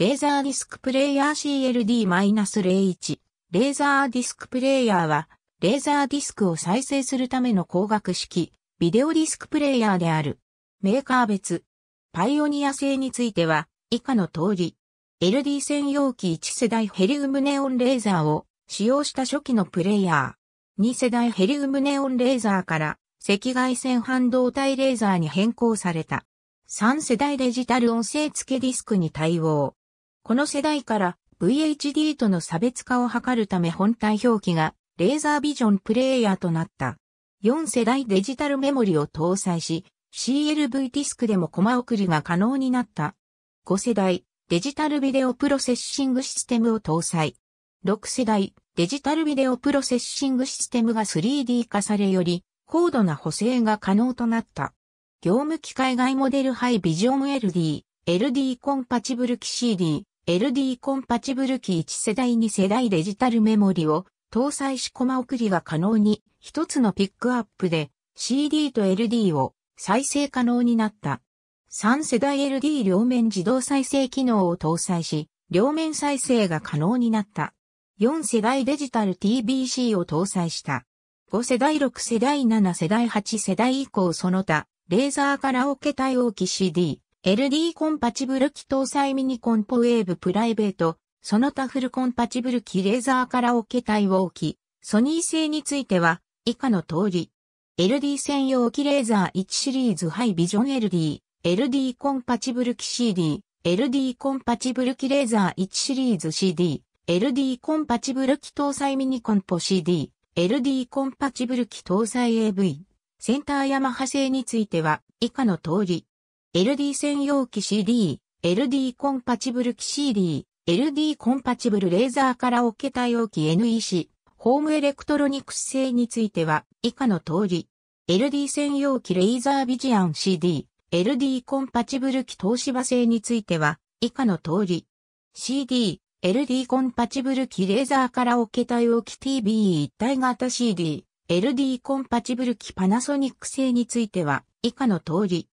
レーザーディスクプレイヤー CLD-01。レーザーディスクプレイヤーは、レーザーディスクを再生するための光学式、ビデオディスクプレイヤーである。メーカー別。パイオニア製については、以下の通り。LD 専用機1世代ヘリウムネオンレーザーを使用した初期のプレイヤー。2世代ヘリウムネオンレーザーから赤外線半導体レーザーに変更された。3世代デジタル音声付けディスクに対応。この世代から VHD との差別化を図るため本体表記がレーザービジョンプレイヤーとなった。4世代デジタルメモリを搭載し、CLV ディスクでもコマ送りが可能になった。5世代デジタルビデオプロセッシングシステムを搭載。6世代デジタルビデオプロセッシングシステムが 3D 化されより高度な補正が可能となった。業務機械外モデルハイビジョン LD、LD コンパチブルキ CD、LD コンパチブル機1世代2世代デジタルメモリを搭載しコマ送りが可能に一つのピックアップで CD と LD を再生可能になった。3世代 LD 両面自動再生機能を搭載し、両面再生が可能になった。4世代デジタル TBC を搭載した。5世代6世代7世代8世代以降その他、レーザーカラオケ対応機 CD、LD コンパチブル機搭載ミニコンポウェーブプライベート、その他フルコンパチブル機レーザーカラオケ対応機、ソニー製については、以下の通り。LD 専用機レーザー1シリーズハイビジョン LD、LD コンパチブル機 CD、LD コンパチブル機レーザー1シリーズ CD、LD コンパチブル機搭載ミニコンポ CD、LD コンパチブル機搭載 AV、センターヤマハ製については、以下の通り。LD 専用機 CD、LD コンパチブル機 CD、LD コンパチブルレーザーカラオケ対応機 NEC、ホームエレクトロニクス製については以下の通り、LD 専用機レーザービジアン CD、LD コンパチブル機東芝製については以下の通り、CD、LD コンパチブル機レーザーカラオケ対応機 t b 一体型 CD、LD コンパチブル機パナソニック製については以下の通り、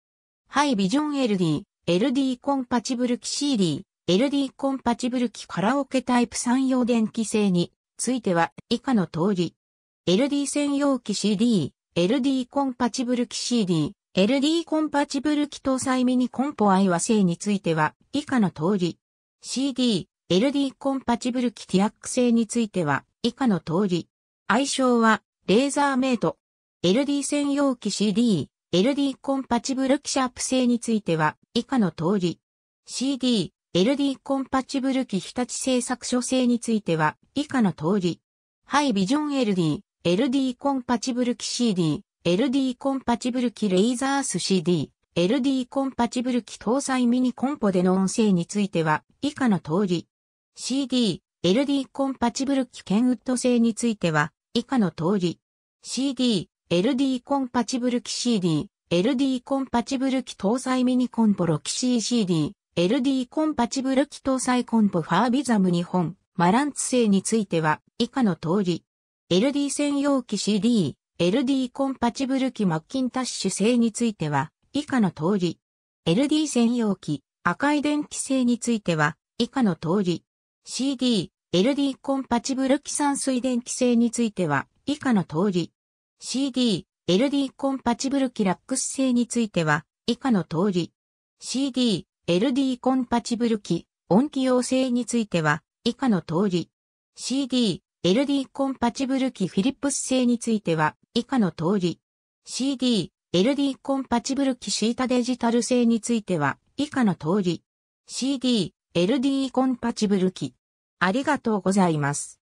ハイビジョン LD、LD コンパチブル機 CD、LD コンパチブル機カラオケタイプ3用電気製については以下の通り。LD 専用機 CD、LD コンパチブル機 CD、LD コンパチブル機搭載ミニコンポ愛和製については以下の通り。CD、LD コンパチブル機ティアック製については以下の通り。愛称はレーザーメイト。LD 専用機 CD、LD コンパチブルキシャープ製については以下の通り。CD、LD コンパチブルキ日立製作所製については以下の通り。ハイビジョン LD、LD コンパチブルキ CD、LD コンパチブルキレイザース CD、LD コンパチブルキ搭載ミニコンポでの音声については以下の通り。CD、LD コンパチブルキケンウッド製については以下の通り。CD、LD コンパチブル機 CD、LD コンパチブル機搭載ミニコンポロ機 CCD、LD コンパチブル機搭載コンポファービザム日本、マランツ製については以下の通り。LD 専用機 CD、LD コンパチブル機マッキンタッシュ製については以下の通り。LD 専用機、赤い電気製については以下の通り。CD、LD コンパチブル機酸水電気製については以下の通り。CD、LD コンパチブルキラックス製については、以下の通り。CD、LD コンパチブルキ、音機用性については、以下の通り。CD、LD コンパチブルキフィリップス製については、以下の通り。CD、LD コンパチブルキシータデジタル製については、以下の通り。CD、LD コンパチブルキ。ありがとうございます。